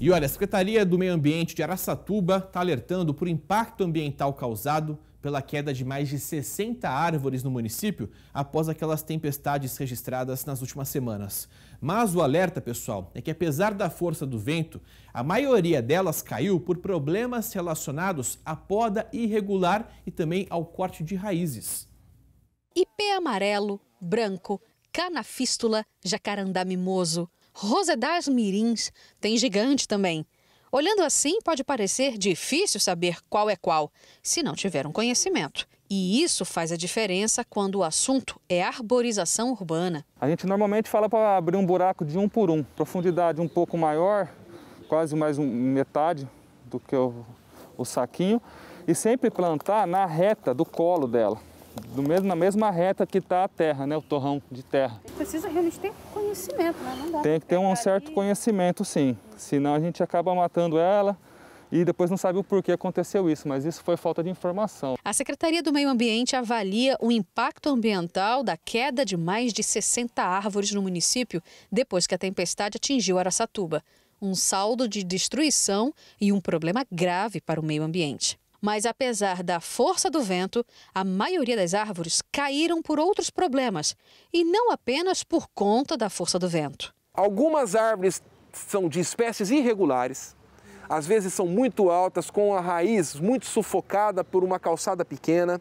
E olha, a Secretaria do Meio Ambiente de Araçatuba está alertando por impacto ambiental causado pela queda de mais de 60 árvores no município após aquelas tempestades registradas nas últimas semanas. Mas o alerta, pessoal, é que apesar da força do vento, a maioria delas caiu por problemas relacionados à poda irregular e também ao corte de raízes. Ipê amarelo, branco, canafístula, jacarandá mimoso. Rosedas Mirins tem gigante também. Olhando assim, pode parecer difícil saber qual é qual, se não tiver um conhecimento. E isso faz a diferença quando o assunto é arborização urbana. A gente normalmente fala para abrir um buraco de um por um, profundidade um pouco maior, quase mais um, metade do que o, o saquinho, e sempre plantar na reta do colo dela do mesmo, na mesma reta que está a terra, né, o torrão de terra. Precisa realmente ter conhecimento, né? Não dá Tem que ter um certo ali. conhecimento, sim. Senão a gente acaba matando ela, e depois não sabe o porquê aconteceu isso, mas isso foi falta de informação. A Secretaria do Meio Ambiente avalia o impacto ambiental da queda de mais de 60 árvores no município depois que a tempestade atingiu Araçatuba. Um saldo de destruição e um problema grave para o meio ambiente mas apesar da força do vento, a maioria das árvores caíram por outros problemas e não apenas por conta da força do vento. Algumas árvores são de espécies irregulares, às vezes são muito altas, com a raiz muito sufocada por uma calçada pequena.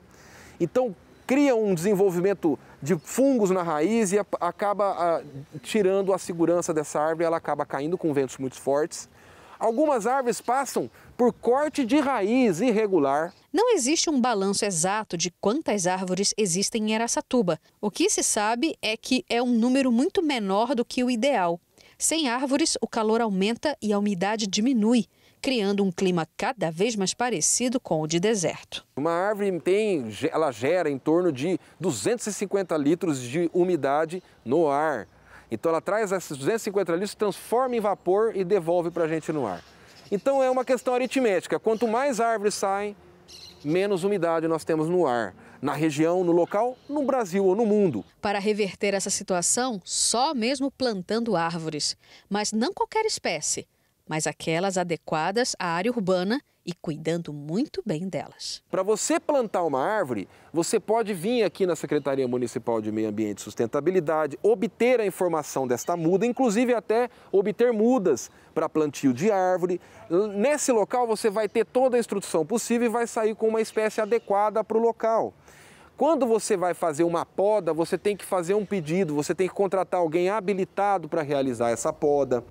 Então, cria um desenvolvimento de fungos na raiz e acaba a, ah, tirando a segurança dessa árvore, ela acaba caindo com ventos muito fortes. Algumas árvores passam por corte de raiz irregular. Não existe um balanço exato de quantas árvores existem em Aracatuba. O que se sabe é que é um número muito menor do que o ideal. Sem árvores, o calor aumenta e a umidade diminui, criando um clima cada vez mais parecido com o de deserto. Uma árvore tem, ela gera em torno de 250 litros de umidade no ar. Então ela traz esses 250 litros, transforma em vapor e devolve para a gente no ar. Então é uma questão aritmética. Quanto mais árvores saem, menos umidade nós temos no ar, na região, no local, no Brasil ou no mundo. Para reverter essa situação, só mesmo plantando árvores. Mas não qualquer espécie, mas aquelas adequadas à área urbana e cuidando muito bem delas. Para você plantar uma árvore, você pode vir aqui na Secretaria Municipal de Meio Ambiente e Sustentabilidade, obter a informação desta muda, inclusive até obter mudas para plantio de árvore. Nesse local você vai ter toda a instrução possível e vai sair com uma espécie adequada para o local. Quando você vai fazer uma poda, você tem que fazer um pedido, você tem que contratar alguém habilitado para realizar essa poda.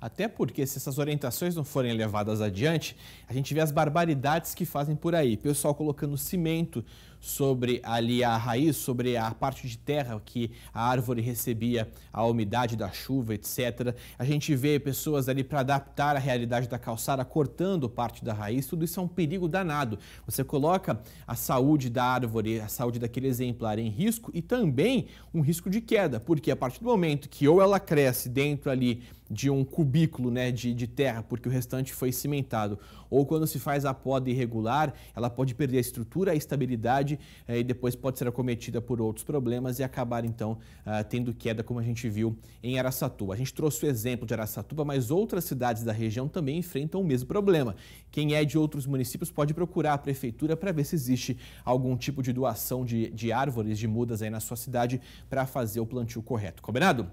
Até porque, se essas orientações não forem levadas adiante, a gente vê as barbaridades que fazem por aí. Pessoal colocando cimento sobre ali a raiz, sobre a parte de terra que a árvore recebia a umidade da chuva, etc. A gente vê pessoas ali para adaptar a realidade da calçada, cortando parte da raiz. Tudo isso é um perigo danado. Você coloca a saúde da árvore, a saúde daquele exemplar em risco e também um risco de queda, porque a partir do momento que ou ela cresce dentro ali de um cubículo né, de, de terra, porque o restante foi cimentado. Ou quando se faz a poda irregular, ela pode perder a estrutura, a estabilidade eh, e depois pode ser acometida por outros problemas e acabar então ah, tendo queda, como a gente viu em Araçatuba. A gente trouxe o exemplo de Araçatuba, mas outras cidades da região também enfrentam o mesmo problema. Quem é de outros municípios pode procurar a prefeitura para ver se existe algum tipo de doação de, de árvores, de mudas aí na sua cidade para fazer o plantio correto. Combinado?